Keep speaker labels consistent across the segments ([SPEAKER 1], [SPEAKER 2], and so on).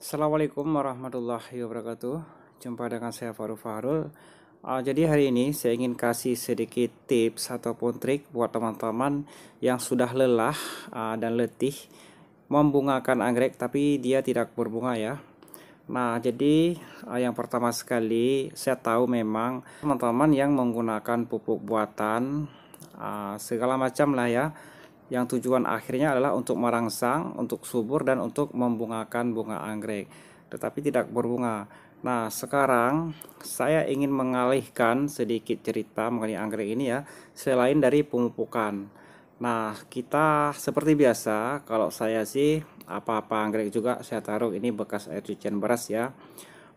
[SPEAKER 1] Assalamualaikum warahmatullahi wabarakatuh Jumpa dengan saya Faru Farul uh, Jadi hari ini saya ingin kasih sedikit tips ataupun trik buat teman-teman yang sudah lelah uh, dan letih Membungakan anggrek tapi dia tidak berbunga ya Nah jadi uh, yang pertama sekali saya tahu memang teman-teman yang menggunakan pupuk buatan uh, segala macam lah ya yang tujuan akhirnya adalah untuk merangsang, untuk subur dan untuk membungakan bunga anggrek, tetapi tidak berbunga. Nah, sekarang saya ingin mengalihkan sedikit cerita mengenai anggrek ini ya, selain dari pemupukan. Nah, kita seperti biasa, kalau saya sih apa-apa anggrek juga saya taruh ini bekas air cucian beras ya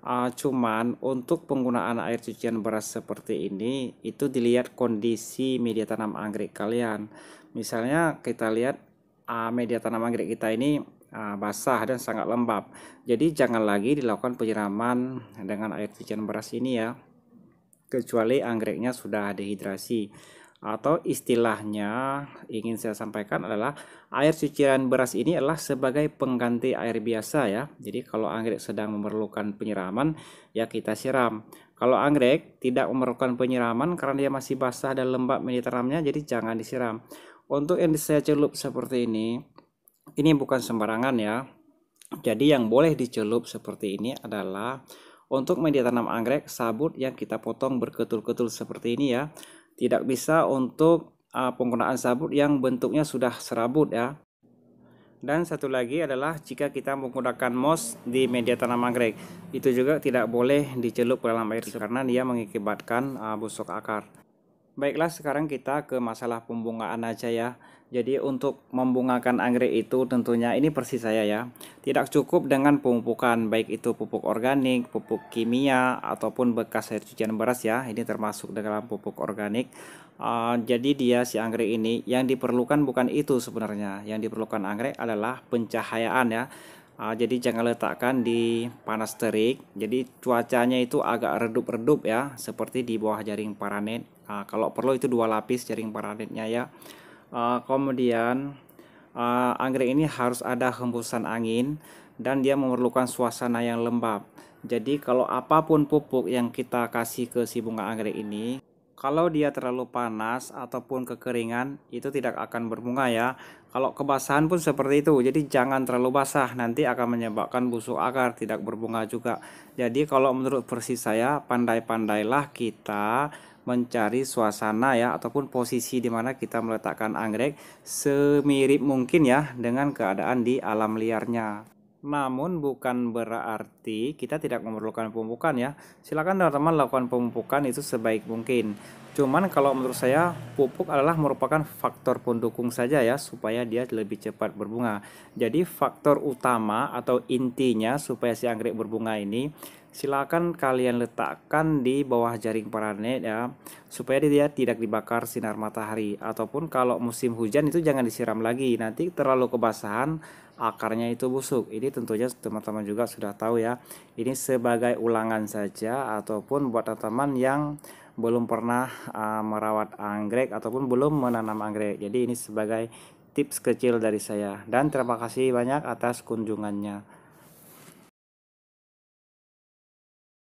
[SPEAKER 1] uh, cuman untuk penggunaan air cucian beras seperti ini itu dilihat kondisi media tanam anggrek kalian misalnya kita lihat uh, media tanam anggrek kita ini uh, basah dan sangat lembab jadi jangan lagi dilakukan penyiraman dengan air cucian beras ini ya kecuali anggreknya sudah dehidrasi atau istilahnya ingin saya sampaikan adalah air cucian beras ini adalah sebagai pengganti air biasa ya. Jadi kalau anggrek sedang memerlukan penyiraman ya kita siram. Kalau anggrek tidak memerlukan penyiraman karena dia masih basah dan lembab mediteramnya jadi jangan disiram. Untuk yang saya celup seperti ini ini bukan sembarangan ya. Jadi yang boleh dicelup seperti ini adalah untuk media tanam anggrek sabut yang kita potong berketul-ketul seperti ini ya tidak bisa untuk uh, penggunaan sabut yang bentuknya sudah serabut ya. Dan satu lagi adalah jika kita menggunakan moss di media tanam anggrek, itu juga tidak boleh dicelup ke dalam air karena dia mengakibatkan uh, busuk akar. Baiklah, sekarang kita ke masalah pembungaan aja ya. Jadi untuk membungakan anggrek itu tentunya ini persis saya ya. Tidak cukup dengan pemupukan baik itu pupuk organik, pupuk kimia ataupun bekas air cucian beras ya. Ini termasuk dalam pupuk organik. Uh, jadi dia si anggrek ini yang diperlukan bukan itu sebenarnya. Yang diperlukan anggrek adalah pencahayaan ya uh, jadi jangan letakkan di panas terik jadi cuacanya itu agak redup-redup ya seperti di bawah jaring paranet uh, ah, kalau perlu itu dua lapis jaring paranetnya ya uh, kemudian uh, anggrek ini harus ada hembusan angin dan dia memerlukan suasana yang lembab jadi kalau apapun pupuk yang kita kasih ke si bunga anggrek ini kalau dia terlalu panas ataupun kekeringan, itu tidak akan berbunga ya. Kalau kebasahan pun seperti itu. Jadi jangan terlalu basah, nanti akan menyebabkan busuk akar, tidak berbunga juga. Jadi kalau menurut versi saya, pandai-pandailah kita mencari suasana ya ataupun posisi di mana kita meletakkan anggrek semirip mungkin ya dengan keadaan di alam liarnya. Namun bukan berarti kita tidak memerlukan pemupukan ya. Silakan teman-teman lakukan pemupukan itu sebaik mungkin. Cuman kalau menurut saya pupuk adalah merupakan faktor pendukung saja ya supaya dia lebih cepat berbunga. Jadi faktor utama atau intinya supaya si anggrek berbunga ini silakan kalian letakkan di bawah jaring paranet ya supaya dia tidak dibakar sinar matahari ataupun kalau musim hujan itu jangan disiram lagi nanti terlalu kebasahan akarnya itu busuk ini tentunya teman-teman juga sudah tahu ya ini sebagai ulangan saja ataupun buat teman-teman yang belum pernah uh, merawat anggrek ataupun belum menanam anggrek jadi ini sebagai tips kecil dari saya dan terima kasih banyak atas kunjungannya